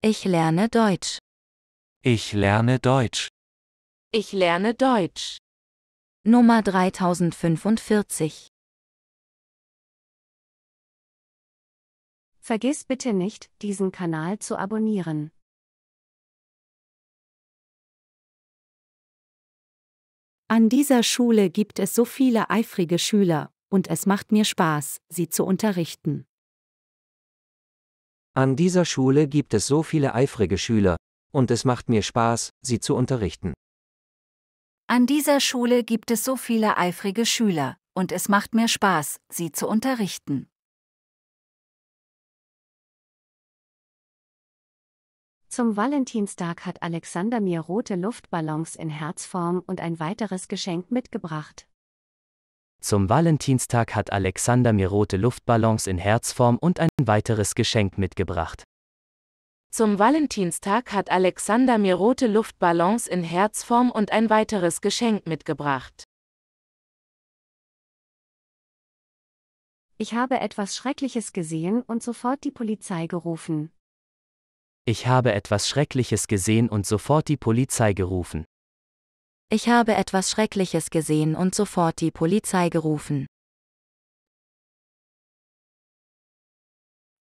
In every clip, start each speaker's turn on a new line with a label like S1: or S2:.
S1: Ich lerne Deutsch.
S2: Ich lerne Deutsch.
S1: Ich lerne Deutsch. Nummer 3045. Vergiss bitte nicht, diesen Kanal zu abonnieren. An dieser Schule gibt es so viele eifrige Schüler, und es macht mir Spaß, sie zu unterrichten.
S3: An dieser Schule gibt es so viele eifrige Schüler, und es macht mir Spaß, sie zu unterrichten.
S1: An dieser Schule gibt es so viele eifrige Schüler, und es macht mir Spaß, sie zu unterrichten. Zum Valentinstag
S4: hat Alexander mir rote Luftballons in Herzform und ein weiteres Geschenk mitgebracht.
S5: Zum Valentinstag hat Alexander mir rote Luftballons in Herzform und ein weiteres Geschenk mitgebracht.
S4: Zum Valentinstag hat Alexander mir rote Luftballons in Herzform und ein weiteres Geschenk mitgebracht.
S1: Ich habe etwas Schreckliches
S4: gesehen und sofort die Polizei gerufen.
S5: Ich habe etwas Schreckliches gesehen und sofort die Polizei gerufen.
S4: Ich habe etwas Schreckliches gesehen
S1: und sofort die Polizei gerufen.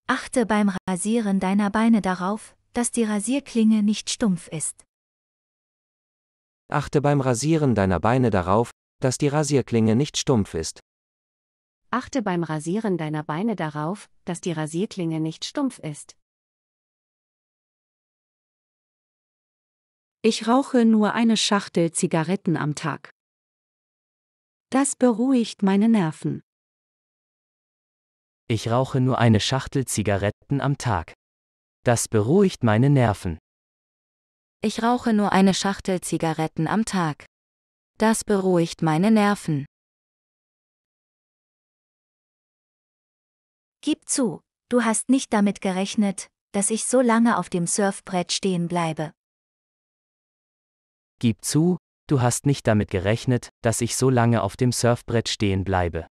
S1: Achte beim Rasieren deiner Beine darauf, dass die Rasierklinge nicht
S4: stumpf ist.
S3: Achte beim Rasieren deiner Beine darauf, dass die Rasierklinge nicht stumpf ist.
S4: Achte beim Rasieren deiner Beine darauf, dass die Rasierklinge nicht stumpf ist.
S1: Ich rauche nur eine Schachtel Zigaretten am Tag. Das beruhigt meine Nerven.
S5: Ich rauche nur eine Schachtel Zigaretten am Tag. Das beruhigt meine Nerven.
S4: Ich rauche nur eine Schachtel Zigaretten am Tag. Das beruhigt
S1: meine Nerven. Gib zu, du hast nicht damit gerechnet, dass ich so lange auf dem Surfbrett stehen bleibe.
S5: Gib zu, du hast nicht damit gerechnet, dass ich so lange auf dem Surfbrett stehen bleibe.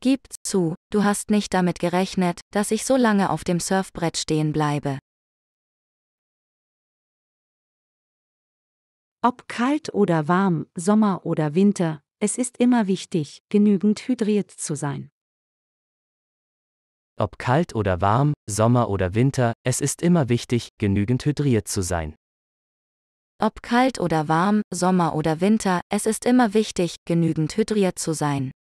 S4: Gib zu, du hast nicht damit gerechnet, dass ich so lange auf dem Surfbrett stehen bleibe.
S1: Ob kalt oder warm, Sommer oder
S4: Winter, es ist immer wichtig, genügend hydriert zu sein.
S5: Ob kalt oder warm, Sommer oder Winter, es ist immer wichtig, genügend hydriert zu sein.
S4: Ob kalt oder warm, Sommer oder Winter, es ist immer
S1: wichtig, genügend hydriert zu sein.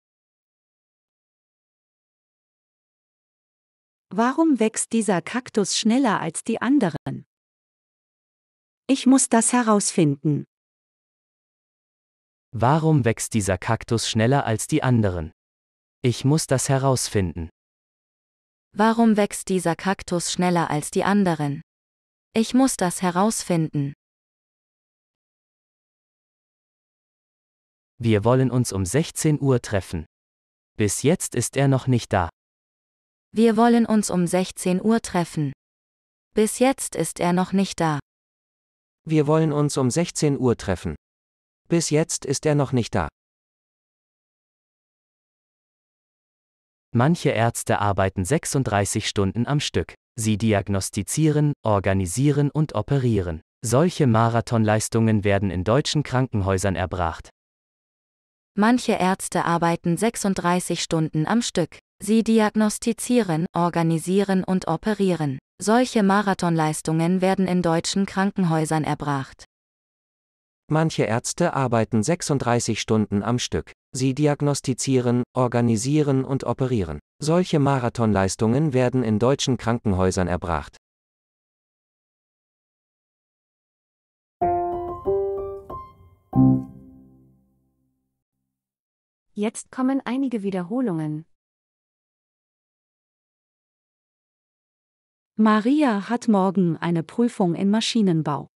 S1: Warum wächst dieser Kaktus schneller als die anderen? Ich muss das herausfinden.
S5: Warum wächst dieser Kaktus schneller als die anderen? Ich muss das herausfinden.
S4: Warum wächst dieser Kaktus schneller als die anderen? Ich muss das
S2: herausfinden.
S5: Wir wollen uns um 16 Uhr treffen. Bis jetzt ist er noch nicht da.
S4: Wir wollen uns um 16 Uhr treffen. Bis jetzt ist er noch nicht da.
S3: Wir wollen uns um 16 Uhr treffen. Bis jetzt ist er noch nicht
S2: da.
S5: Manche Ärzte arbeiten 36 Stunden am Stück. Sie diagnostizieren, organisieren und operieren. Solche Marathonleistungen werden in deutschen Krankenhäusern erbracht.
S4: Manche Ärzte arbeiten 36 Stunden am Stück. Sie diagnostizieren, organisieren und operieren. Solche Marathonleistungen werden in deutschen Krankenhäusern erbracht.
S3: Manche Ärzte arbeiten 36 Stunden am Stück. Sie diagnostizieren, organisieren und operieren. Solche Marathonleistungen werden in deutschen Krankenhäusern erbracht.
S1: Jetzt kommen einige Wiederholungen. Maria hat morgen eine Prüfung in Maschinenbau.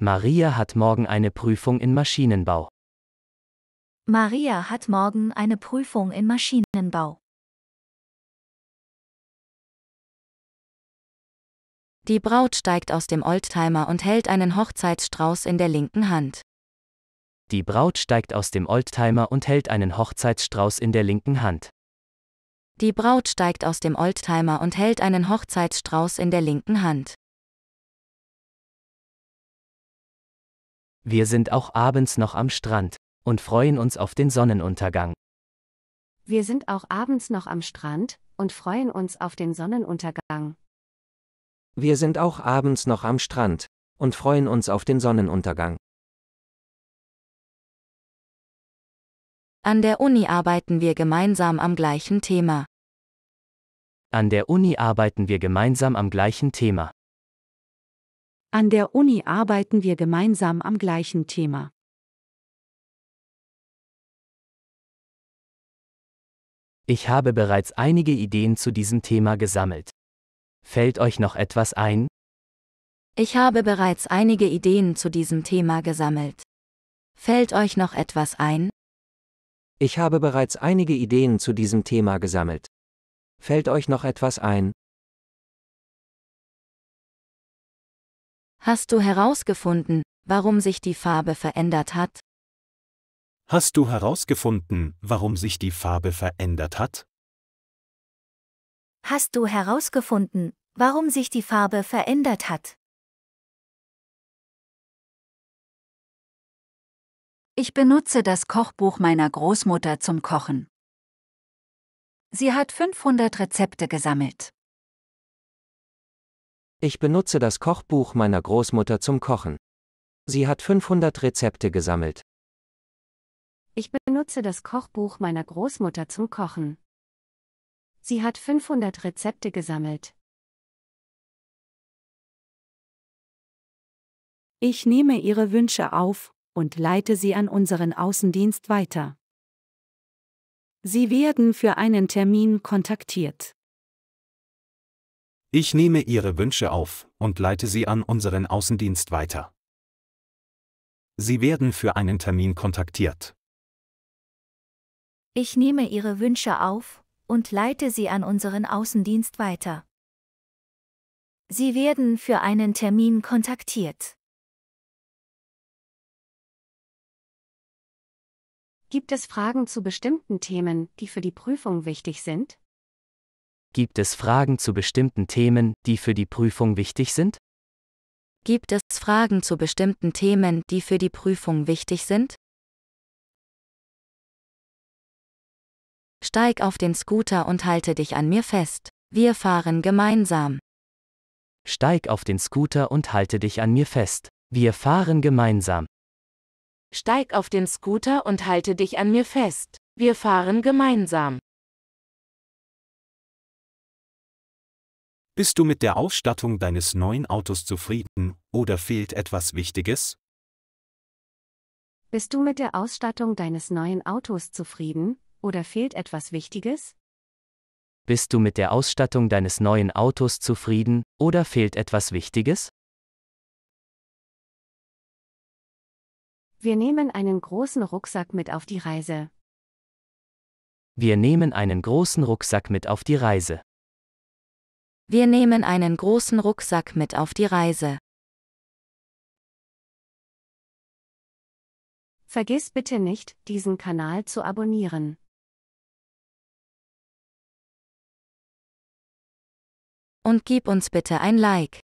S5: Maria hat morgen eine Prüfung in Maschinenbau.
S1: Maria hat morgen eine Prüfung in Maschinenbau. Die Braut
S4: steigt aus dem Oldtimer und hält einen Hochzeitsstrauß in der linken Hand.
S5: Die Braut steigt aus dem Oldtimer und hält einen Hochzeitsstrauß in der linken Hand.
S4: Die Braut steigt aus dem Oldtimer und hält einen Hochzeitsstrauß in der linken Hand.
S5: Wir sind auch abends noch am Strand und freuen uns auf den Sonnenuntergang.
S4: Wir sind auch abends noch am Strand und freuen uns auf den Sonnenuntergang.
S3: Wir sind auch abends noch am Strand und freuen uns auf den Sonnenuntergang.
S4: An der Uni arbeiten wir gemeinsam am gleichen Thema.
S5: An der Uni arbeiten wir gemeinsam am gleichen Thema.
S1: An der Uni arbeiten wir gemeinsam am gleichen Thema.
S2: Ich habe
S5: bereits einige Ideen zu diesem Thema gesammelt. Fällt euch noch etwas ein?
S4: Ich habe bereits einige Ideen zu diesem Thema gesammelt. Fällt
S3: euch noch etwas ein? Ich habe bereits einige Ideen zu diesem Thema gesammelt. Fällt euch noch etwas ein?
S4: Hast du herausgefunden, warum sich die Farbe verändert hat?
S3: Hast du herausgefunden, warum sich die Farbe verändert hat?
S1: Hast du herausgefunden, warum sich die Farbe verändert hat? Ich benutze das Kochbuch meiner Großmutter zum Kochen. Sie hat 500 Rezepte gesammelt.
S3: Ich benutze das Kochbuch meiner Großmutter zum Kochen. Sie hat 500 Rezepte gesammelt.
S4: Ich benutze das Kochbuch meiner Großmutter zum Kochen.
S1: Sie hat 500 Rezepte gesammelt. Ich nehme Ihre Wünsche auf und leite sie an unseren Außendienst weiter. Sie werden für einen Termin kontaktiert.
S3: Ich nehme Ihre Wünsche auf und leite sie an unseren Außendienst weiter. Sie werden für einen Termin kontaktiert.
S1: Ich nehme Ihre Wünsche auf und leite sie an unseren Außendienst weiter. Sie werden für einen Termin kontaktiert.
S4: Gibt es Fragen zu bestimmten Themen, die für die Prüfung wichtig sind?
S5: Gibt es Fragen zu bestimmten Themen, die für die Prüfung wichtig sind?
S4: Gibt es Fragen zu bestimmten Themen, die für die Prüfung wichtig sind?
S1: Steig auf den Scooter
S4: und halte dich an mir fest. Wir fahren gemeinsam.
S5: Steig auf den Scooter und halte dich an mir fest. Wir fahren gemeinsam.
S4: Steig auf den Scooter und halte dich an mir fest. Wir fahren gemeinsam.
S2: Bist du mit der Ausstattung deines neuen Autos
S3: zufrieden oder fehlt etwas Wichtiges?
S2: Bist du
S4: mit der Ausstattung deines neuen Autos zufrieden oder fehlt etwas Wichtiges?
S5: Bist du mit der Ausstattung deines neuen Autos zufrieden oder fehlt etwas Wichtiges?
S1: Wir nehmen einen
S4: großen Rucksack mit auf die Reise.
S5: Wir nehmen einen großen Rucksack mit auf die Reise.
S4: Wir nehmen einen großen Rucksack mit auf die
S1: Reise. Vergiss bitte nicht, diesen Kanal zu abonnieren.
S2: Und gib uns bitte ein Like.